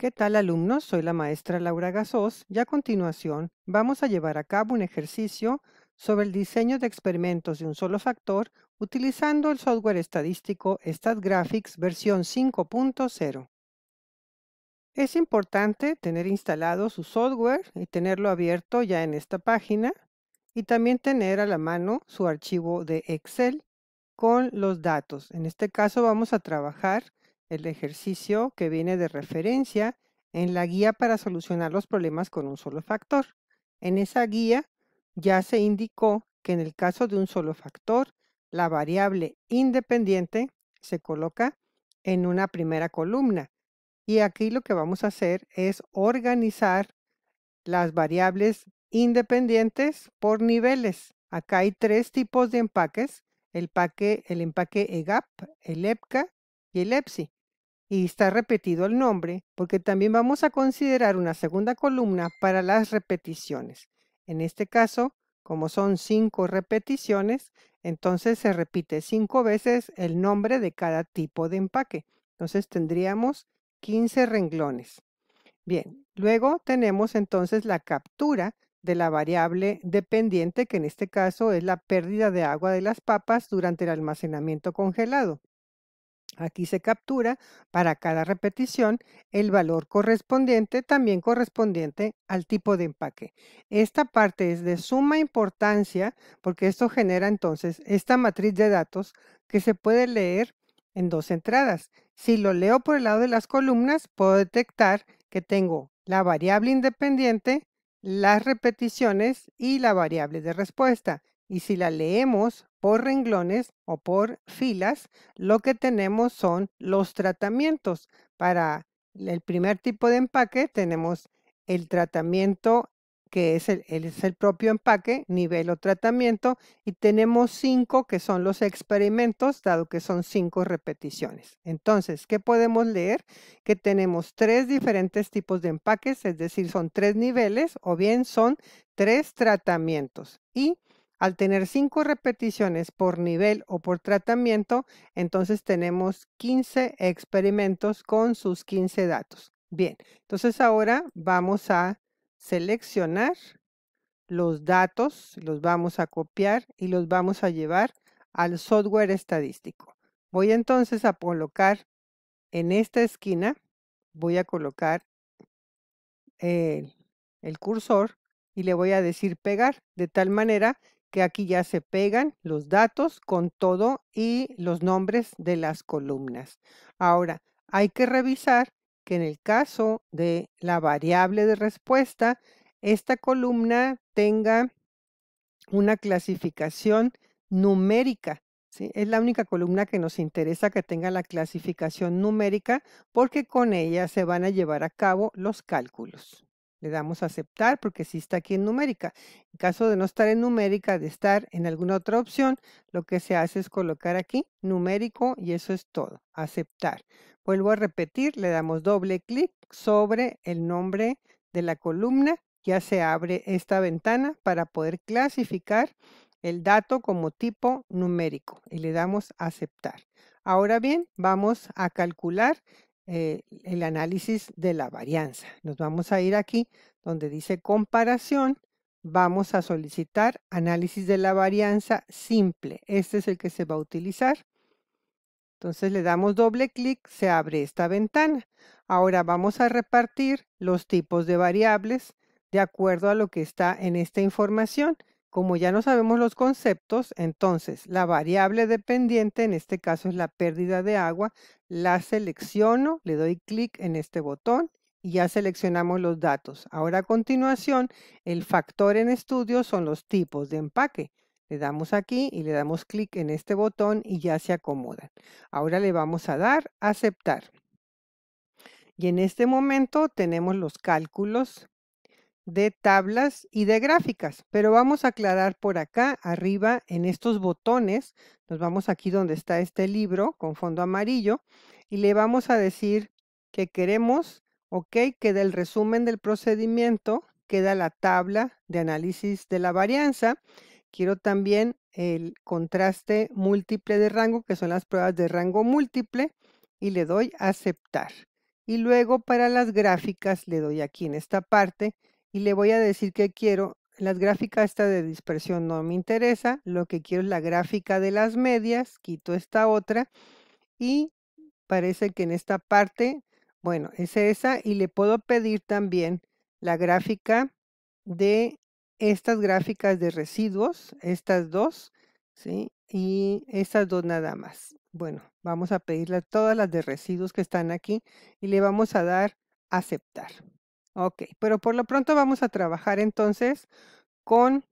¿Qué tal alumnos? Soy la maestra Laura Gasós y a continuación vamos a llevar a cabo un ejercicio sobre el diseño de experimentos de un solo factor utilizando el software estadístico StatGraphics versión 5.0. Es importante tener instalado su software y tenerlo abierto ya en esta página y también tener a la mano su archivo de Excel con los datos. En este caso vamos a trabajar el ejercicio que viene de referencia en la guía para solucionar los problemas con un solo factor. En esa guía ya se indicó que en el caso de un solo factor, la variable independiente se coloca en una primera columna. Y aquí lo que vamos a hacer es organizar las variables independientes por niveles. Acá hay tres tipos de empaques, el, el empaque EGAP, el EPCA y el EPSI y está repetido el nombre, porque también vamos a considerar una segunda columna para las repeticiones. En este caso, como son cinco repeticiones, entonces se repite cinco veces el nombre de cada tipo de empaque. Entonces tendríamos 15 renglones. Bien, luego tenemos entonces la captura de la variable dependiente, que en este caso es la pérdida de agua de las papas durante el almacenamiento congelado. Aquí se captura para cada repetición el valor correspondiente, también correspondiente al tipo de empaque. Esta parte es de suma importancia porque esto genera entonces esta matriz de datos que se puede leer en dos entradas. Si lo leo por el lado de las columnas, puedo detectar que tengo la variable independiente, las repeticiones y la variable de respuesta. Y si la leemos por renglones o por filas, lo que tenemos son los tratamientos. Para el primer tipo de empaque tenemos el tratamiento que es el, es el, propio empaque, nivel o tratamiento, y tenemos cinco que son los experimentos, dado que son cinco repeticiones. Entonces, ¿qué podemos leer? Que tenemos tres diferentes tipos de empaques, es decir, son tres niveles o bien son tres tratamientos. Y al tener cinco repeticiones por nivel o por tratamiento, entonces tenemos 15 experimentos con sus 15 datos. Bien, entonces ahora vamos a seleccionar los datos, los vamos a copiar y los vamos a llevar al software estadístico. Voy entonces a colocar en esta esquina, voy a colocar el, el cursor y le voy a decir pegar, de tal manera que aquí ya se pegan los datos con todo y los nombres de las columnas. Ahora, hay que revisar que en el caso de la variable de respuesta, esta columna tenga una clasificación numérica. Es la única columna que nos interesa que tenga la clasificación numérica porque con ella se van a llevar a cabo los cálculos. Le damos a aceptar porque sí está aquí en numérica. En caso de no estar en numérica, de estar en alguna otra opción, lo que se hace es colocar aquí numérico y eso es todo. Aceptar. Vuelvo a repetir, le damos doble clic sobre el nombre de la columna. Ya se abre esta ventana para poder clasificar el dato como tipo numérico y le damos a aceptar. Ahora bien, vamos a calcular eh, el análisis de la varianza. Nos vamos a ir aquí donde dice comparación. Vamos a solicitar análisis de la varianza simple. Este es el que se va a utilizar. Entonces le damos doble clic, se abre esta ventana. Ahora vamos a repartir los tipos de variables de acuerdo a lo que está en esta información. Como ya no sabemos los conceptos, entonces la variable dependiente, en este caso es la pérdida de agua, la selecciono, le doy clic en este botón y ya seleccionamos los datos. Ahora a continuación, el factor en estudio son los tipos de empaque. Le damos aquí y le damos clic en este botón y ya se acomodan. Ahora le vamos a dar aceptar. Y en este momento tenemos los cálculos de tablas y de gráficas, pero vamos a aclarar por acá arriba en estos botones, nos vamos aquí donde está este libro con fondo amarillo y le vamos a decir que queremos, ok, que del resumen del procedimiento queda la tabla de análisis de la varianza. Quiero también el contraste múltiple de rango, que son las pruebas de rango múltiple, y le doy aceptar. Y luego para las gráficas le doy aquí en esta parte y le voy a decir que quiero las gráficas esta de dispersión no me interesa, lo que quiero es la gráfica de las medias, quito esta otra y parece que en esta parte, bueno, es esa y le puedo pedir también la gráfica de estas gráficas de residuos, estas dos, ¿sí? Y estas dos nada más. Bueno, vamos a pedirle todas las de residuos que están aquí y le vamos a dar aceptar. Ok, pero por lo pronto vamos a trabajar entonces con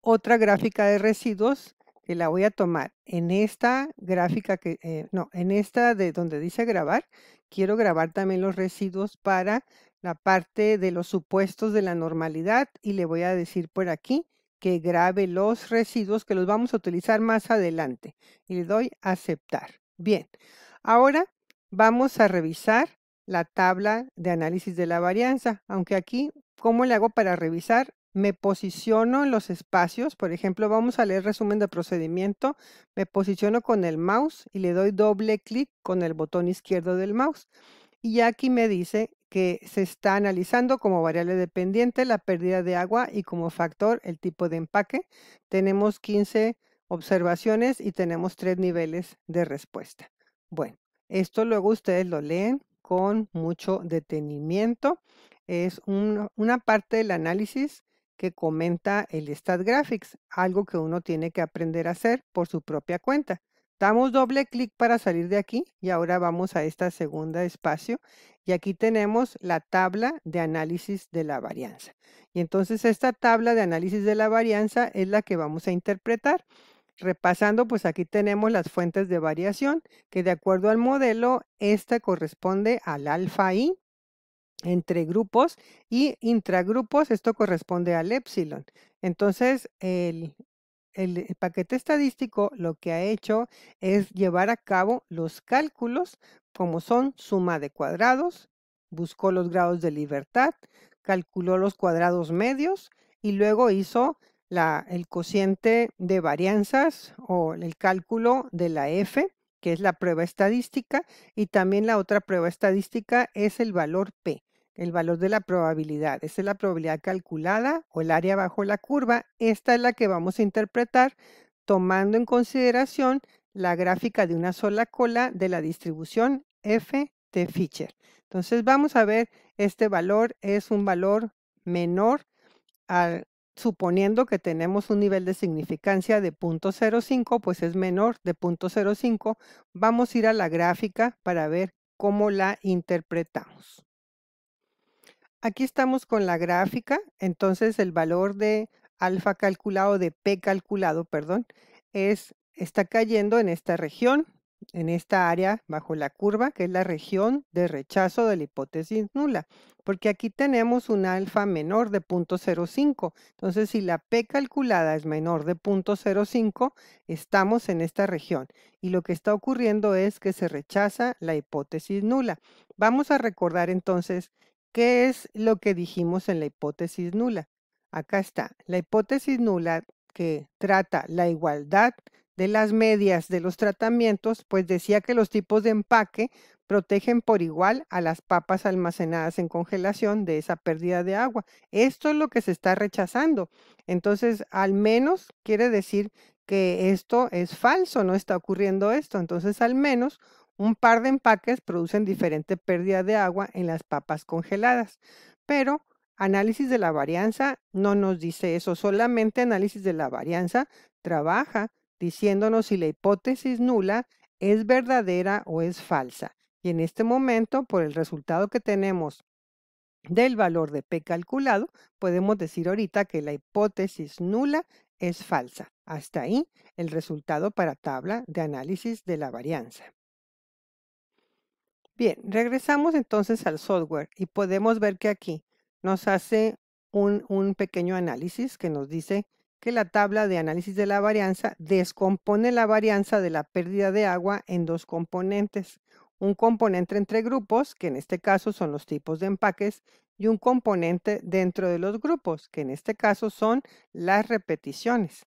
otra gráfica de residuos que la voy a tomar en esta gráfica que, eh, no, en esta de donde dice grabar, quiero grabar también los residuos para la parte de los supuestos de la normalidad y le voy a decir por aquí que grabe los residuos que los vamos a utilizar más adelante y le doy aceptar. Bien, ahora vamos a revisar la tabla de análisis de la varianza, aunque aquí, ¿cómo le hago para revisar? Me posiciono en los espacios, por ejemplo, vamos a leer resumen de procedimiento, me posiciono con el mouse y le doy doble clic con el botón izquierdo del mouse. Y aquí me dice que se está analizando como variable dependiente la pérdida de agua y como factor el tipo de empaque. Tenemos 15 observaciones y tenemos tres niveles de respuesta. Bueno, esto luego ustedes lo leen, con mucho detenimiento. Es una parte del análisis que comenta el Graphics, algo que uno tiene que aprender a hacer por su propia cuenta. Damos doble clic para salir de aquí y ahora vamos a esta segunda espacio y aquí tenemos la tabla de análisis de la varianza. Y entonces esta tabla de análisis de la varianza es la que vamos a interpretar. Repasando, pues aquí tenemos las fuentes de variación, que de acuerdo al modelo, esta corresponde al alfa I entre grupos y intragrupos, esto corresponde al epsilon. Entonces, el, el paquete estadístico lo que ha hecho es llevar a cabo los cálculos como son suma de cuadrados, buscó los grados de libertad, calculó los cuadrados medios y luego hizo el cociente de varianzas o el cálculo de la F, que es la prueba estadística, y también la otra prueba estadística es el valor P, el valor de la probabilidad. Esa es la probabilidad calculada o el área bajo la curva. Esta es la que vamos a interpretar tomando en consideración la gráfica de una sola cola de la distribución F de Fischer. Entonces vamos a ver, este valor es un valor menor al suponiendo que tenemos un nivel de significancia de 0.05, pues es menor de 0.05, vamos a ir a la gráfica para ver cómo la interpretamos. Aquí estamos con la gráfica, entonces el valor de alfa calculado, de P calculado, perdón, es, está cayendo en esta región, en esta área bajo la curva, que es la región de rechazo de la hipótesis nula, porque aquí tenemos un alfa menor de 0.05. Entonces, si la P calculada es menor de 0.05, estamos en esta región. Y lo que está ocurriendo es que se rechaza la hipótesis nula. Vamos a recordar entonces qué es lo que dijimos en la hipótesis nula. Acá está, la hipótesis nula que trata la igualdad de las medias de los tratamientos, pues decía que los tipos de empaque protegen por igual a las papas almacenadas en congelación de esa pérdida de agua. Esto es lo que se está rechazando. Entonces, al menos quiere decir que esto es falso, no está ocurriendo esto. Entonces, al menos un par de empaques producen diferente pérdida de agua en las papas congeladas. Pero análisis de la varianza no nos dice eso, solamente análisis de la varianza trabaja diciéndonos si la hipótesis nula es verdadera o es falsa. Y en este momento, por el resultado que tenemos del valor de P calculado, podemos decir ahorita que la hipótesis nula es falsa. Hasta ahí el resultado para tabla de análisis de la varianza. Bien, regresamos entonces al software y podemos ver que aquí nos hace un, un pequeño análisis que nos dice que la tabla de análisis de la varianza descompone la varianza de la pérdida de agua en dos componentes, un componente entre grupos, que en este caso son los tipos de empaques, y un componente dentro de los grupos, que en este caso son las repeticiones.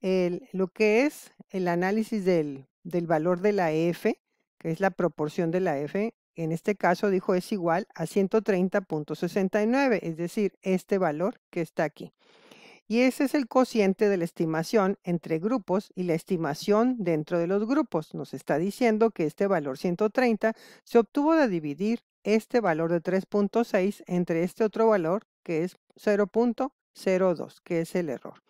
lo que es el análisis del, del valor de la F, que es la proporción de la F, en este caso dijo es igual a 130.69, es decir, este valor que está aquí y ese es el cociente de la estimación entre grupos y la estimación dentro de los grupos. Nos está diciendo que este valor 130 se obtuvo de dividir este valor de 3.6 entre este otro valor que es 0.02, que es el error.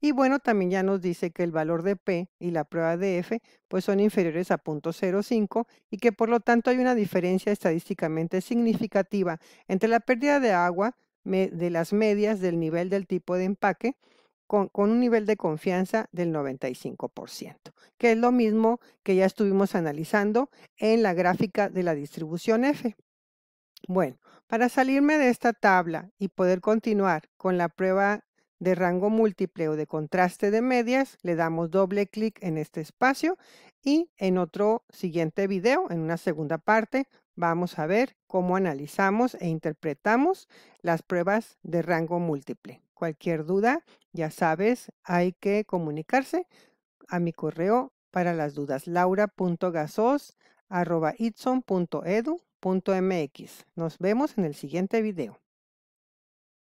Y bueno, también ya nos dice que el valor de P y la prueba de F pues son inferiores a 0.05 y que por lo tanto hay una diferencia estadísticamente significativa entre la pérdida de agua de las medias del nivel del tipo de empaque con, un nivel de confianza del 95%, que es lo mismo que ya estuvimos analizando en la gráfica de la distribución F. Bueno, para salirme de esta tabla y poder continuar con la prueba de rango múltiple o de contraste de medias, le damos doble clic en este espacio y en otro siguiente video, en una segunda parte, vamos a ver cómo analizamos e interpretamos las pruebas de rango múltiple. Cualquier duda, ya sabes, hay que comunicarse a mi correo para las dudas laura.gasos.edu.mx. Nos vemos en el siguiente video.